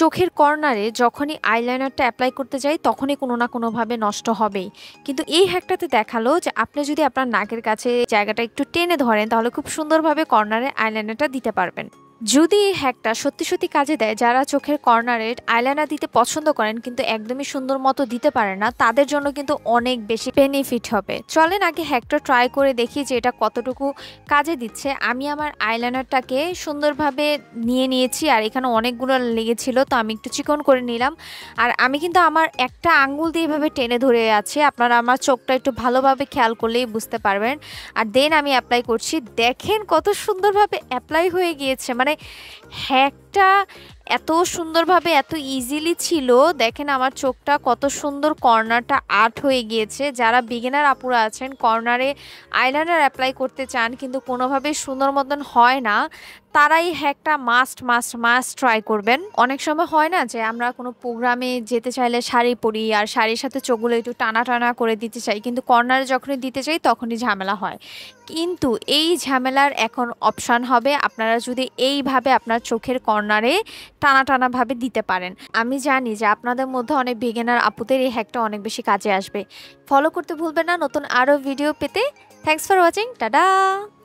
চোখের কর্নারে যখনই আইলাইনারটা অ্যাপ্লাই করতে যাই তখনই কোনো না কোনোভাবে নষ্ট হবেই কিন্তু এই হ্যাকটাতে দেখালো যে আপনি যদি আপনার নাকের কাছে জায়গাটা একটু টেনে ধরেন তাহলে খুব সুন্দরভাবে কর্নারে আইলাইনারটা দিতে পারবেন যদি এই হ্যাকটা সত্যি সত্যি কাজে দেয় যারা চোখের কর্নারে আইলাইনার দিতে পছন্দ করেন কিন্তু একদমই সুন্দর মতো দিতে পারে না তাদের জন্য কিন্তু অনেক বেশি বেনিফিট হবে চলেন আগে হ্যাকটা ট্রাই করে দেখি যে এটা কতটুকু কাজে দিচ্ছে আমি আমার আইলাইনারটাকে সুন্দরভাবে নিয়ে নিয়েছি আর এখানে অনেকগুলো লেগেছিল তো আমি একটু চিকন করে নিলাম আর আমি কিন্তু আমার একটা আঙ্গুল দিয়ে এভাবে টেনে ধরে আছে আপনারা আমার চোখটা একটু ভালোভাবে খেয়াল করলেই বুঝতে পারবেন আর দেন আমি অ্যাপ্লাই করছি দেখেন কত সুন্দরভাবে অ্যাপ্লাই হয়ে গিয়েছে মানে মানে হ্যাকটা এত সুন্দরভাবে এত ইজিলি ছিল দেখেন আমার চোখটা কত সুন্দর কর্নারটা আর্ট হয়ে গিয়েছে যারা বিগিনার আপুরা আছেন কর্নারে আইলাইনার অ্যাপ্লাই করতে চান কিন্তু কোনোভাবে সুন্দর মতন হয় না তারাই হ্যাকটা মাস্ট মাস্ট মাস্ট ট্রাই করবেন অনেক সময় হয় না যে আমরা কোনো প্রোগ্রামে যেতে চাইলে শাড়ি পরি আর শাড়ির সাথে চোখগুলো একটু টানা টানা করে দিতে চাই কিন্তু কর্নারে যখনই দিতে চাই তখনই ঝামেলা হয় কিন্তু এই ঝামেলার এখন অপশান হবে আপনারা যদি এইভাবে আপনার চোখের কর্নারে টানা ভাবে দিতে পারেন আমি জানি যে আপনাদের মধ্যে অনেক বিগেনার আপুদের এই হ্যাকটা অনেক বেশি কাজে আসবে ফলো করতে ভুলবেন না নতুন আরও ভিডিও পেতে থ্যাংকস ফর ওয়াচিং টাটা